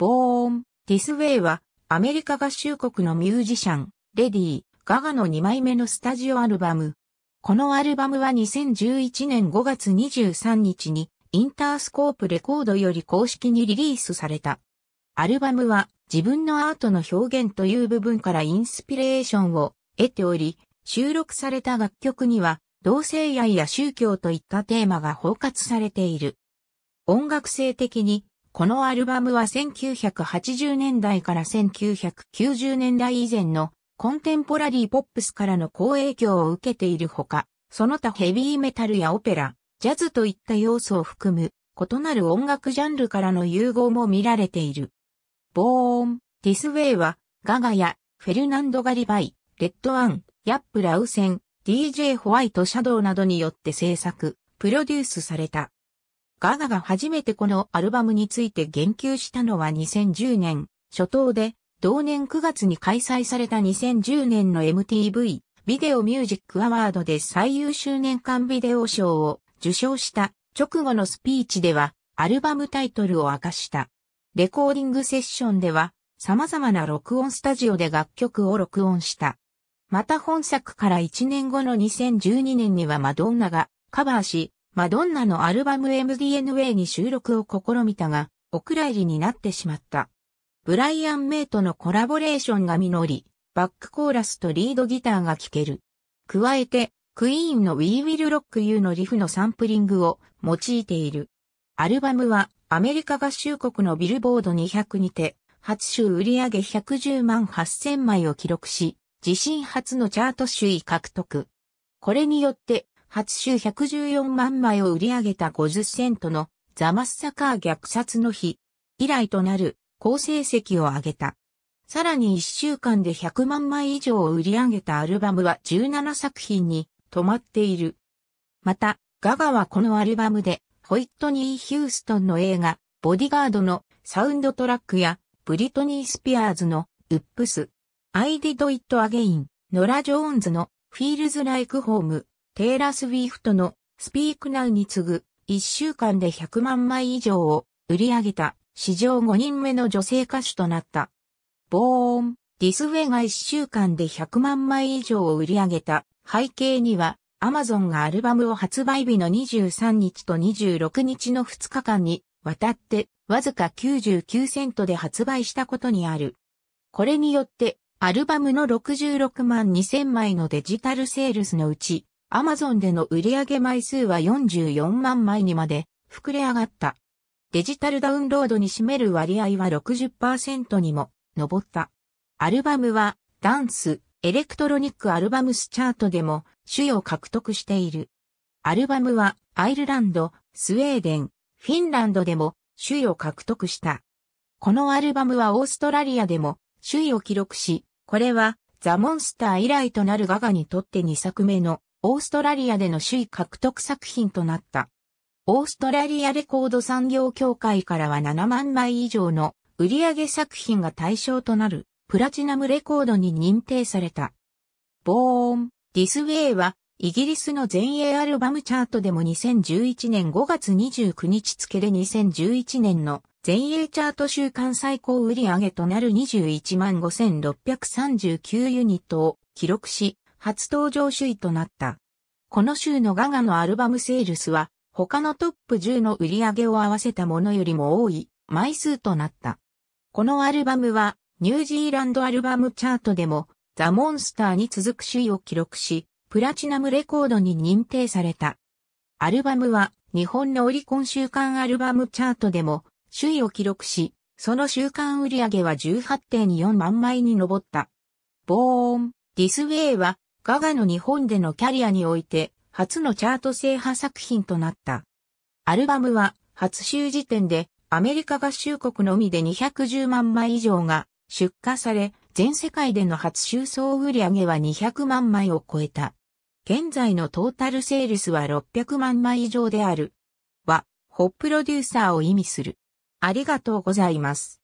ボーン・ディスウェイは、アメリカ合衆国のミュージシャン、レディー・ガガの2枚目のスタジオアルバム。このアルバムは2011年5月23日に、インタースコープレコードより公式にリリースされた。アルバムは自分のアートの表現という部分からインスピレーションを得ており、収録された楽曲には同性愛や宗教といったテーマが包括されている。音楽性的にこのアルバムは1980年代から1990年代以前のコンテンポラリーポップスからの好影響を受けているほか、その他ヘビーメタルやオペラ、ジャズといった要素を含む異なる音楽ジャンルからの融合も見られている。ボーン、ディスウェイはガガやフェルナンド・ガリバイ、レッド・アン、ヤップ・ラウセン、DJ ホワイト・シャドウなどによって制作、プロデュースされた。ガガが初めてこのアルバムについて言及したのは2010年初頭で、同年9月に開催された2010年の MTV ビデオミュージックアワードで最優秀年間ビデオ賞を受賞した直後のスピーチではアルバムタイトルを明かした。レコーディングセッションでは様々な録音スタジオで楽曲を録音した。また本作から1年後の2012年にはマドンナがカバーし、マドンナのアルバム MDNA に収録を試みたが、お蔵入りになってしまった。ブライアン・メイとのコラボレーションが実り、バックコーラスとリードギターが聴ける。加えて、クイーンの We Will Rock You のリフのサンプリングを用いている。アルバムはアメリカ合衆国のビルボード200にて、初週売上110万8000枚を記録し、自身初のチャート首位獲得。これによって初週114万枚を売り上げた50セントのザ・マッサカー虐殺の日以来となる好成績を上げた。さらに1週間で100万枚以上を売り上げたアルバムは17作品に止まっている。また、ガガはこのアルバムでホイットニー・ヒューストンの映画ボディガードのサウンドトラックやブリトニー・スピアーズのウップス、アイディド・イット・アゲイン、ノラ・ジョーンズのフィールズ・ライク・ホーム、テイラスウィフトのスピークナウに次ぐ1週間で100万枚以上を売り上げた史上5人目の女性歌手となった。ボーン、ディスウェイが1週間で100万枚以上を売り上げた背景には、アマゾンがアルバムを発売日の23日と26日の2日間にわたってわずか99セントで発売したことにある。これによってアルバムの66万2000枚のデジタルセールスのうちアマゾンでの売上枚数は44万枚にまで膨れ上がった。デジタルダウンロードに占める割合は60%にも上った。アルバムはダンス、エレクトロニックアルバムスチャートでも主要を獲得している。アルバムはアイルランド、スウェーデン、フィンランドでも主要を獲得した。このアルバムはオーストラリアでも首位を記録し、これはザ・モンスター以来となるガガにとって2作目のオーストラリアでの首位獲得作品となった。オーストラリアレコード産業協会からは7万枚以上の売上作品が対象となるプラチナムレコードに認定された。ボーン、ディスウェイはイギリスの全英アルバムチャートでも2011年5月29日付で2011年の全英チャート週間最高売上となる21万5639ユニットを記録し、初登場首位となった。この週のガガのアルバムセールスは、他のトップ10の売り上げを合わせたものよりも多い枚数となった。このアルバムは、ニュージーランドアルバムチャートでも、ザ・モンスターに続く首位を記録し、プラチナムレコードに認定された。アルバムは、日本のオリコン週間アルバムチャートでも、首位を記録し、その週間売上は18.4万枚に上った。ボーン、ディスウェイはガガの日本でのキャリアにおいて初のチャート制覇作品となった。アルバムは初週時点でアメリカ合衆国のみで210万枚以上が出荷され、全世界での初週総売上は200万枚を超えた。現在のトータルセールスは600万枚以上である。は、ホップロデューサーを意味する。ありがとうございます。